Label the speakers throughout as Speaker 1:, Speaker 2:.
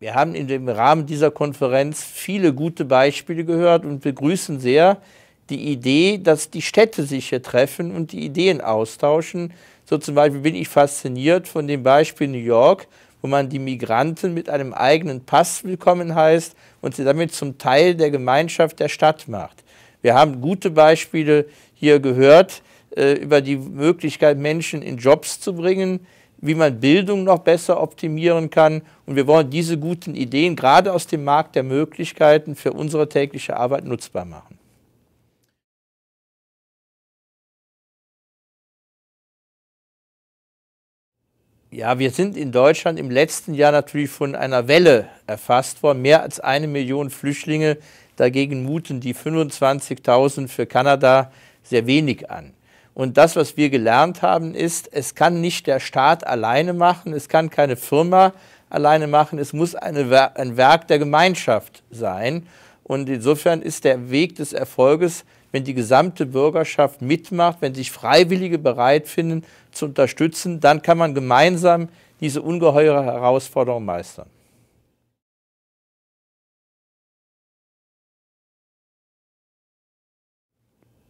Speaker 1: Wir haben im Rahmen dieser Konferenz viele gute Beispiele gehört und begrüßen sehr die Idee, dass die Städte sich hier treffen und die Ideen austauschen. So zum Beispiel bin ich fasziniert von dem Beispiel New York, wo man die Migranten mit einem eigenen Pass willkommen heißt und sie damit zum Teil der Gemeinschaft der Stadt macht. Wir haben gute Beispiele hier gehört äh, über die Möglichkeit, Menschen in Jobs zu bringen wie man Bildung noch besser optimieren kann. Und wir wollen diese guten Ideen gerade aus dem Markt der Möglichkeiten für unsere tägliche Arbeit nutzbar machen. Ja, wir sind in Deutschland im letzten Jahr natürlich von einer Welle erfasst worden. Mehr als eine Million Flüchtlinge. Dagegen muten die 25.000 für Kanada sehr wenig an. Und das, was wir gelernt haben, ist, es kann nicht der Staat alleine machen, es kann keine Firma alleine machen, es muss eine, ein Werk der Gemeinschaft sein. Und insofern ist der Weg des Erfolges, wenn die gesamte Bürgerschaft mitmacht, wenn sich Freiwillige bereit finden zu unterstützen, dann kann man gemeinsam diese ungeheure Herausforderung meistern.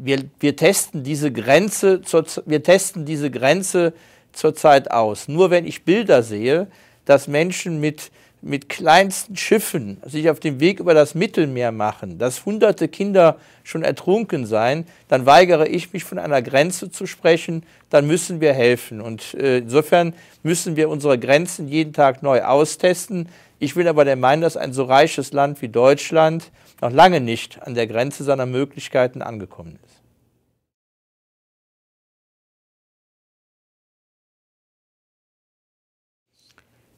Speaker 1: wir, wir testen diese Grenze, zur, wir testen diese Grenze zurzeit aus. Nur wenn ich Bilder sehe, dass Menschen mit mit kleinsten Schiffen sich auf dem Weg über das Mittelmeer machen, dass hunderte Kinder schon ertrunken seien, dann weigere ich mich von einer Grenze zu sprechen, dann müssen wir helfen. Und äh, insofern müssen wir unsere Grenzen jeden Tag neu austesten. Ich will aber der Meinung, dass ein so reiches Land wie Deutschland noch lange nicht an der Grenze seiner Möglichkeiten angekommen ist.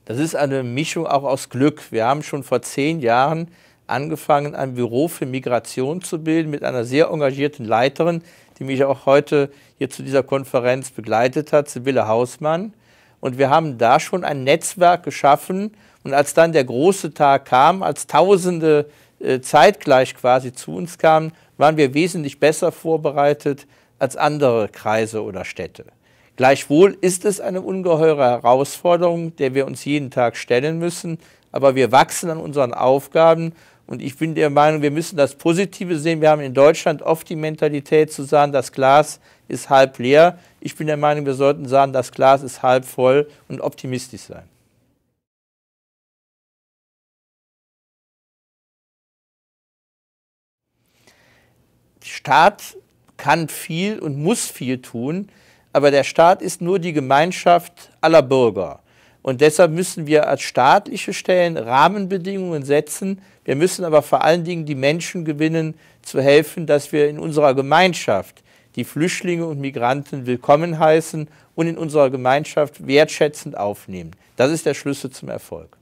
Speaker 1: Das ist eine Mischung auch aus Glück. Wir haben schon vor zehn Jahren angefangen, ein Büro für Migration zu bilden mit einer sehr engagierten Leiterin, die mich auch heute hier zu dieser Konferenz begleitet hat, Sibylle Hausmann. Und wir haben da schon ein Netzwerk geschaffen. Und als dann der große Tag kam, als Tausende äh, zeitgleich quasi zu uns kamen, waren wir wesentlich besser vorbereitet als andere Kreise oder Städte. Gleichwohl ist es eine ungeheure Herausforderung, der wir uns jeden Tag stellen müssen, aber wir wachsen an unseren Aufgaben und ich bin der Meinung, wir müssen das Positive sehen. Wir haben in Deutschland oft die Mentalität zu sagen, das Glas ist halb leer. Ich bin der Meinung, wir sollten sagen, das Glas ist halb voll und optimistisch sein. Staat kann viel und muss viel tun aber der Staat ist nur die Gemeinschaft aller Bürger. Und deshalb müssen wir als staatliche Stellen Rahmenbedingungen setzen. Wir müssen aber vor allen Dingen die Menschen gewinnen, zu helfen, dass wir in unserer Gemeinschaft die Flüchtlinge und Migranten willkommen heißen und in unserer Gemeinschaft wertschätzend aufnehmen. Das ist der Schlüssel zum Erfolg.